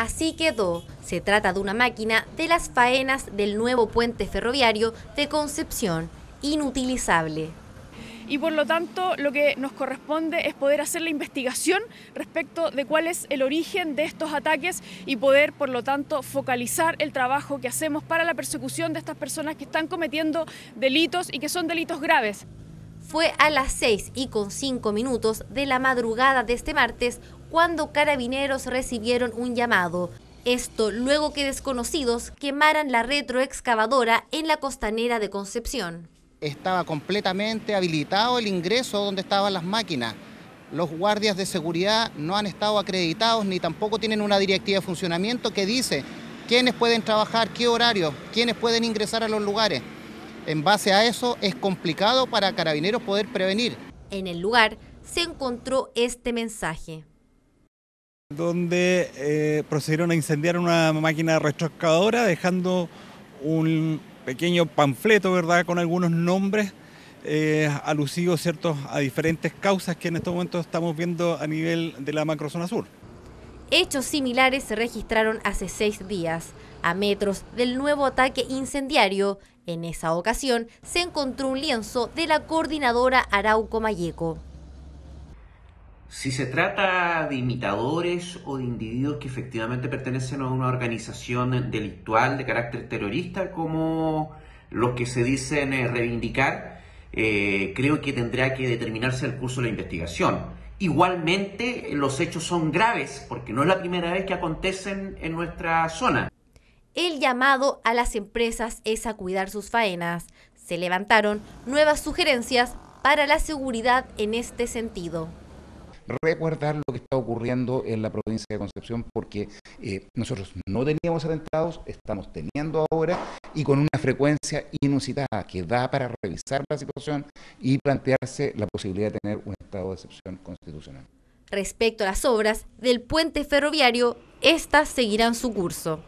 Así quedó. Se trata de una máquina de las faenas del nuevo puente ferroviario de Concepción, inutilizable y por lo tanto lo que nos corresponde es poder hacer la investigación respecto de cuál es el origen de estos ataques y poder por lo tanto focalizar el trabajo que hacemos para la persecución de estas personas que están cometiendo delitos y que son delitos graves fue a las 6 y con 5 minutos de la madrugada de este martes cuando carabineros recibieron un llamado. Esto luego que desconocidos quemaran la retroexcavadora en la costanera de Concepción. Estaba completamente habilitado el ingreso donde estaban las máquinas. Los guardias de seguridad no han estado acreditados ni tampoco tienen una directiva de funcionamiento que dice quiénes pueden trabajar, qué horario, quiénes pueden ingresar a los lugares. En base a eso es complicado para carabineros poder prevenir. En el lugar se encontró este mensaje. Donde eh, procedieron a incendiar una máquina retroexcavadora dejando un pequeño panfleto, ¿verdad?, con algunos nombres eh, alusivos, a diferentes causas que en estos momentos estamos viendo a nivel de la macrozona sur. Hechos similares se registraron hace seis días, a metros del nuevo ataque incendiario. En esa ocasión se encontró un lienzo de la coordinadora Arauco Mayeco. Si se trata de imitadores o de individuos que efectivamente pertenecen a una organización delictual de carácter terrorista, como los que se dicen eh, reivindicar, eh, creo que tendrá que determinarse el curso de la investigación Igualmente, los hechos son graves porque no es la primera vez que acontecen en nuestra zona. El llamado a las empresas es a cuidar sus faenas. Se levantaron nuevas sugerencias para la seguridad en este sentido. Recordar lo que está ocurriendo en la provincia de Concepción, porque eh, nosotros no teníamos atentados, estamos teniendo ahora y con una frecuencia inusitada que da para revisar la situación y plantearse la posibilidad de tener un estado de excepción constitucional. Respecto a las obras del puente ferroviario, estas seguirán su curso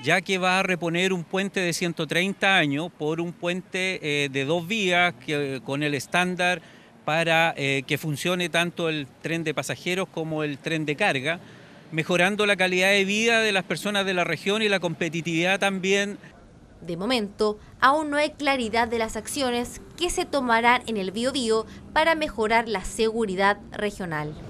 ya que va a reponer un puente de 130 años por un puente eh, de dos vías que, con el estándar para eh, que funcione tanto el tren de pasajeros como el tren de carga, mejorando la calidad de vida de las personas de la región y la competitividad también. De momento, aún no hay claridad de las acciones que se tomarán en el Biobío para mejorar la seguridad regional.